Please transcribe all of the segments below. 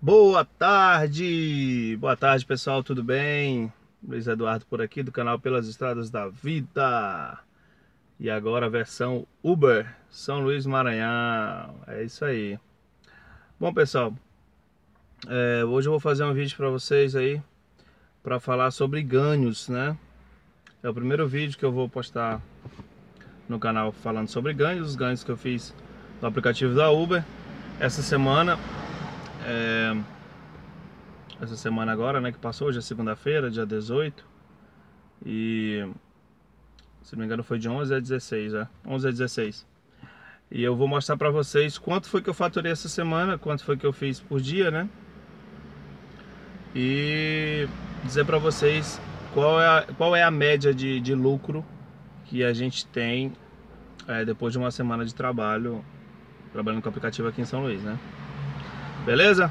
Boa tarde! Boa tarde, pessoal, tudo bem? Luiz Eduardo por aqui do canal Pelas Estradas da Vida. E agora a versão Uber São Luís Maranhão. É isso aí. Bom, pessoal, é, hoje eu vou fazer um vídeo para vocês aí para falar sobre ganhos, né? É o primeiro vídeo que eu vou postar no canal falando sobre ganhos, os ganhos que eu fiz no aplicativo da Uber essa semana é, essa semana agora, né, que passou, hoje é segunda-feira, dia 18. E se não me engano foi de 11 a 16, né? 11 a 16. E eu vou mostrar para vocês quanto foi que eu faturei essa semana, quanto foi que eu fiz por dia, né? E dizer para vocês qual é a, qual é a média de, de lucro que a gente tem é, depois de uma semana de trabalho, trabalhando com o aplicativo aqui em São Luís, né? Beleza?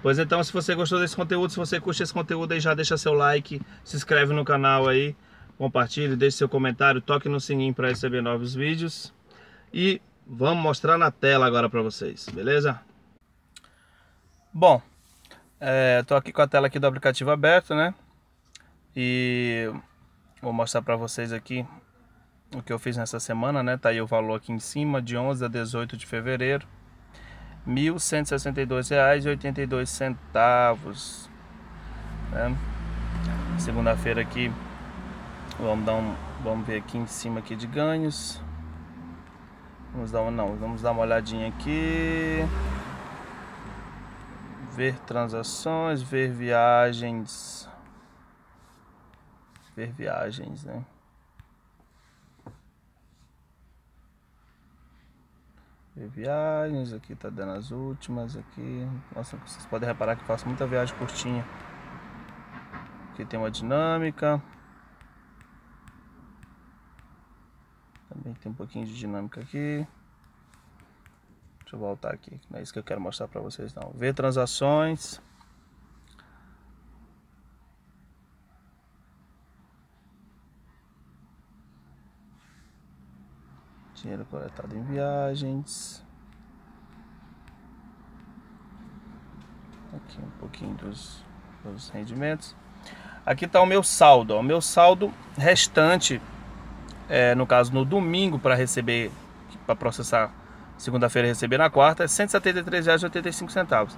Pois então, se você gostou desse conteúdo, se você curte esse conteúdo aí, já deixa seu like, se inscreve no canal aí, compartilhe, deixe seu comentário, toque no sininho para receber novos vídeos. E vamos mostrar na tela agora para vocês, beleza? Bom, é, tô aqui com a tela aqui do aplicativo aberto, né? E vou mostrar para vocês aqui o que eu fiz nessa semana, né? Tá aí o valor aqui em cima, de 11 a 18 de fevereiro. R$ 1.162,82. Né? Segunda-feira aqui, vamos dar um, vamos ver aqui em cima aqui de ganhos. Vamos dar uma não, vamos dar uma olhadinha aqui. Ver transações, ver viagens. Ver viagens, né? Ver viagens, aqui tá dando as últimas aqui. Nossa, vocês podem reparar que eu faço muita viagem curtinha. Aqui tem uma dinâmica. Também tem um pouquinho de dinâmica aqui. Deixa eu voltar aqui, não é isso que eu quero mostrar para vocês não. Ver transações. Dinheiro coletado em viagens. Aqui um pouquinho dos, dos rendimentos. Aqui está o meu saldo. Ó. O meu saldo restante, é, no caso no domingo, para receber, para processar segunda-feira e receber na quarta, é R$ 173,85.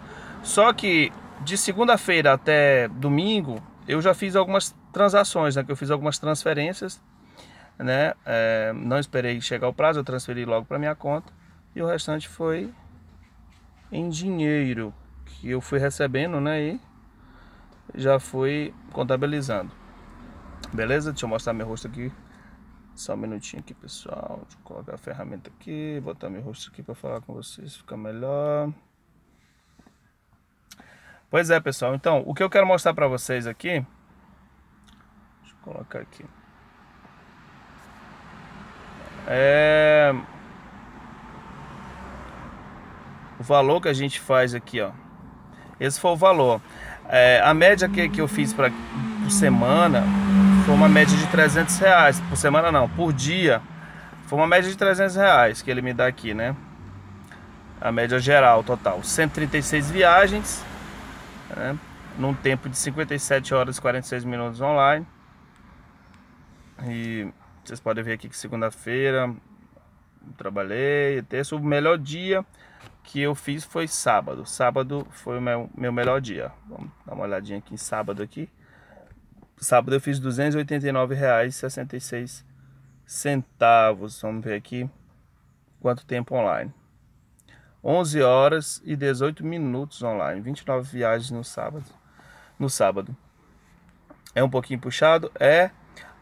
Só que de segunda-feira até domingo, eu já fiz algumas transações, né? Que eu fiz algumas transferências né? É, não esperei chegar o prazo, eu transferi logo para minha conta e o restante foi em dinheiro que eu fui recebendo, né? E já fui contabilizando. Beleza? Deixa eu mostrar meu rosto aqui. Só um minutinho aqui, pessoal. Deixa eu colocar a ferramenta aqui, botar meu rosto aqui para falar com vocês, fica melhor. Pois é, pessoal. Então, o que eu quero mostrar para vocês aqui, deixa eu colocar aqui. É... O valor que a gente faz aqui, ó. Esse foi o valor. É, a média que, que eu fiz pra, por semana foi uma média de 300 reais. Por semana não, por dia. Foi uma média de 300 reais que ele me dá aqui, né? A média geral, total. 136 viagens. Né? Num tempo de 57 horas e 46 minutos online. E vocês podem ver aqui que segunda-feira trabalhei, é terça, o melhor dia que eu fiz foi sábado. Sábado foi o meu, meu melhor dia. Vamos dar uma olhadinha aqui em sábado aqui. Sábado eu fiz R$ 289,66. Vamos ver aqui quanto tempo online. 11 horas e 18 minutos online, 29 viagens no sábado. No sábado. É um pouquinho puxado, é,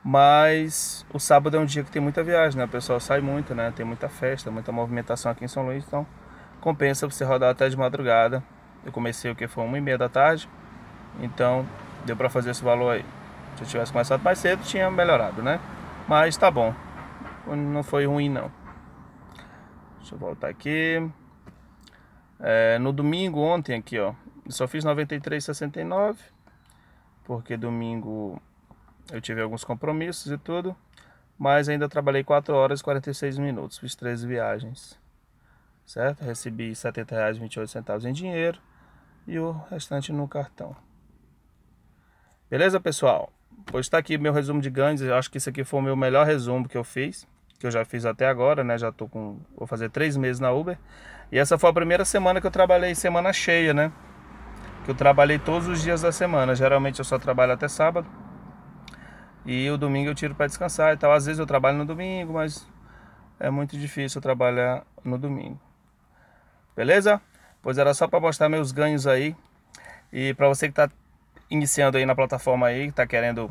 mas o sábado é um dia que tem muita viagem, né? O pessoal sai muito, né? Tem muita festa, muita movimentação aqui em São Luís, então compensa você rodar até de madrugada. Eu comecei o que foi uma e meia da tarde, então deu para fazer esse valor aí. Se eu tivesse começado mais cedo, tinha melhorado, né? Mas tá bom, não foi ruim não. Deixa eu voltar aqui. É, no domingo ontem aqui, ó, só fiz 93,69, porque domingo eu tive alguns compromissos e tudo, mas ainda trabalhei 4 horas e 46 minutos, fiz 13 viagens, certo? Recebi R$ 70,28 em dinheiro e o restante no cartão. Beleza, pessoal? Pois está aqui meu resumo de ganhos, eu acho que isso aqui foi o meu melhor resumo que eu fiz, que eu já fiz até agora, né? Já tô com, vou fazer 3 meses na Uber. E essa foi a primeira semana que eu trabalhei, semana cheia, né? Que eu trabalhei todos os dias da semana. Geralmente eu só trabalho até sábado. E o domingo eu tiro para descansar e tal. Às vezes eu trabalho no domingo, mas é muito difícil trabalhar no domingo. Beleza? Pois era só para mostrar meus ganhos aí. E para você que está iniciando aí na plataforma aí, que está querendo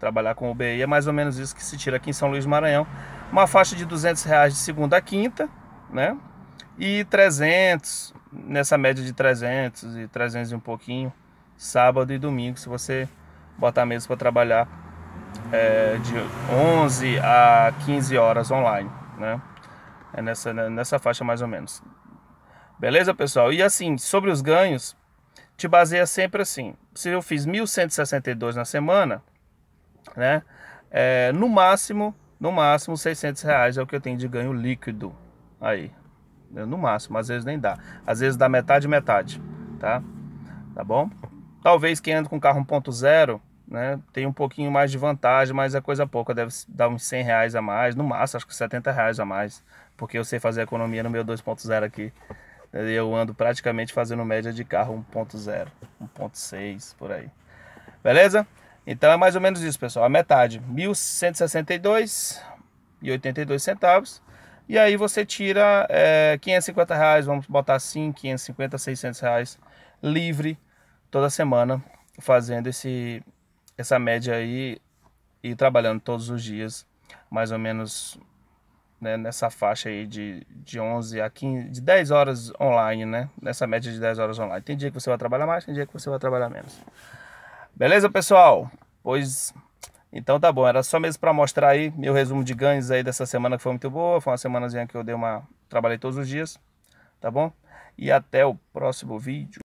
trabalhar com o BI, é mais ou menos isso que se tira aqui em São Luís do Maranhão. Uma faixa de 200 reais de segunda a quinta, né? E 300, nessa média de 300 e 300 e um pouquinho, sábado e domingo, se você botar mesmo para trabalhar é, de 11 a 15 horas online, né? É nessa, né, nessa faixa mais ou menos. Beleza, pessoal? E assim, sobre os ganhos, te baseia sempre assim. Se eu fiz 1.162 na semana, né? É, no máximo, no máximo 600 reais é o que eu tenho de ganho líquido aí. Né, no máximo, às vezes nem dá. Às vezes dá metade, metade, tá? Tá bom? Talvez quem anda com carro 1.0 né? Tem um pouquinho mais de vantagem, mas é coisa pouca, deve dar uns 100 reais a mais, no máximo, acho que 70 reais a mais, porque eu sei fazer economia no meu 2.0 aqui. Eu ando praticamente fazendo média de carro 1.0, 1.6 por aí. Beleza? Então é mais ou menos isso, pessoal. A metade, 1.162,82 centavos. E aí você tira é, 550 reais, vamos botar assim, 550, 600 reais livre toda semana fazendo esse, essa média aí e trabalhando todos os dias, mais ou menos né, nessa faixa aí de, de 11 a 15, de 10 horas online, né? Nessa média de 10 horas online. Tem dia que você vai trabalhar mais, tem dia que você vai trabalhar menos. Beleza, pessoal? Pois então tá bom, era só mesmo para mostrar aí meu resumo de ganhos aí dessa semana que foi muito boa, foi uma semanazinha que eu dei uma trabalhei todos os dias, tá bom? E até o próximo vídeo.